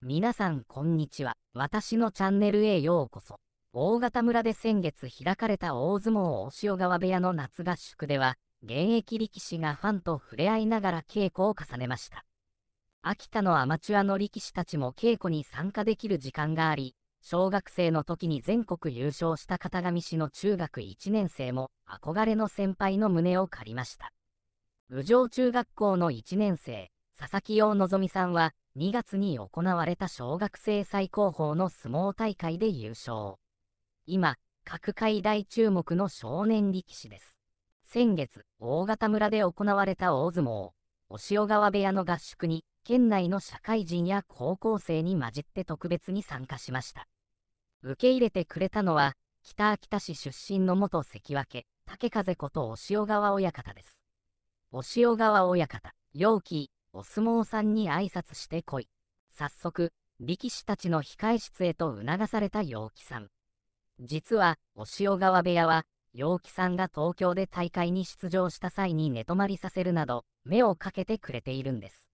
皆さんこんにちは。私のチャンネルへようこそ。大型村で先月開かれた大相撲大塩川部屋の夏合宿では、現役力士がファンと触れ合いながら稽古を重ねました。秋田のアマチュアの力士たちも稽古に参加できる時間があり、小学生の時に全国優勝した片上市の中学1年生も憧れの先輩の胸を借りました。郡上中学校の1年生、佐々木陽希さんは2月に行われた小学生最高峰の相撲大会で優勝今各界大注目の少年力士です先月大潟村で行われた大相撲押尾川部屋の合宿に県内の社会人や高校生に混じって特別に参加しました受け入れてくれたのは北秋田市出身の元関脇竹風こと押尾川親方です押尾川親方陽気お相撲さんに挨拶してこい。早速、力士たちの控え室へと促された陽気さん。実は、お塩川部屋は、陽気さんが東京で大会に出場した際に寝泊まりさせるなど、目をかけてくれているんです。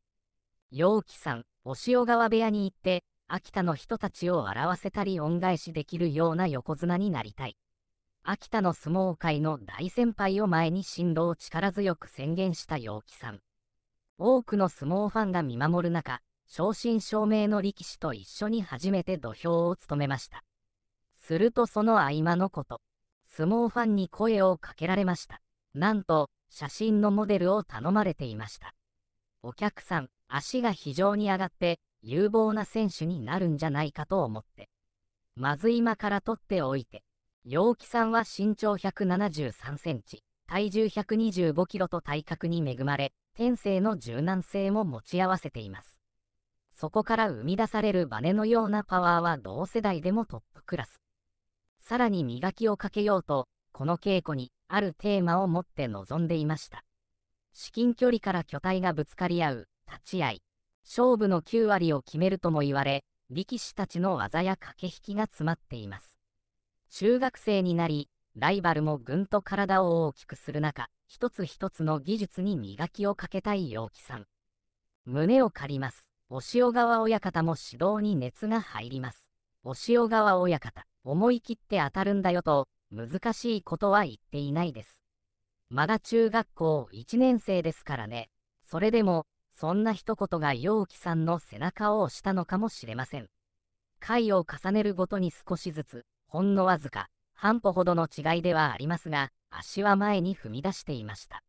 陽気さん、お塩川部屋に行って、秋田の人たちを笑わせたり恩返しできるような横綱になりたい。秋田の相撲界の大先輩を前に進路を力強く宣言した陽気さん。多くの相撲ファンが見守る中、正真正銘の力士と一緒に初めて土俵を務めました。するとその合間のこと、相撲ファンに声をかけられました。なんと、写真のモデルを頼まれていました。お客さん、足が非常に上がって、有望な選手になるんじゃないかと思って。まず今から取っておいて。陽気さんは身長173センチ、体重125キロと体格に恵まれ、天性の柔軟性も持ち合わせています。そこから生み出されるバネのようなパワーは同世代でもトップクラス。さらに磨きをかけようと、この稽古にあるテーマを持って臨んでいました。至近距離から巨体がぶつかり合う、立ち合い。勝負の9割を決めるとも言われ、力士たちの技や駆け引きが詰まっています。中学生になり、ライバルもぐんと体を大きくする中、一つ一つの技術に磨きをかけたい陽気さん。胸を借ります。押尾川親方も指導に熱が入ります。押尾川親方、思い切って当たるんだよと、難しいことは言っていないです。まだ中学校1年生ですからね。それでも、そんな一言が陽気さんの背中を押したのかもしれません。回を重ねるごとに少しずつ、ほんのわずか、半歩ほどの違いではありますが、足は前に踏み出していました。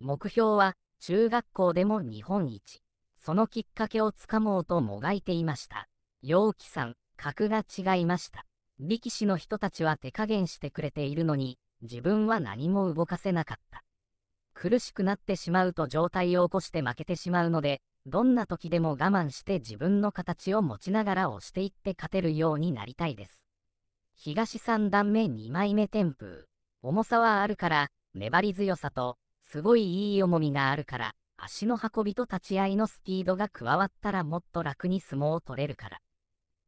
目標は中学校でも日本一。そのきっかけをつかもうともがいていました。陽気さん、格が違いました。力士の人たちは手加減してくれているのに、自分は何も動かせなかった。苦しくなってしまうと状態を起こして負けてしまうので、どんな時でも我慢して自分の形を持ちながら押していって勝てるようになりたいです。東三段目2枚目天風。重さはあるから、粘り強さと、すごいいい重みがあるから、足の運びと立ち合いのスピードが加わったらもっと楽に相撲を取れるから。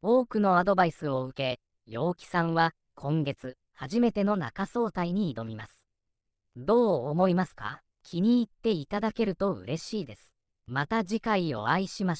多くのアドバイスを受け、陽気さんは今月初めての中総体に挑みます。どう思いますか気に入っていただけると嬉しいです。また次回お会いしましょう。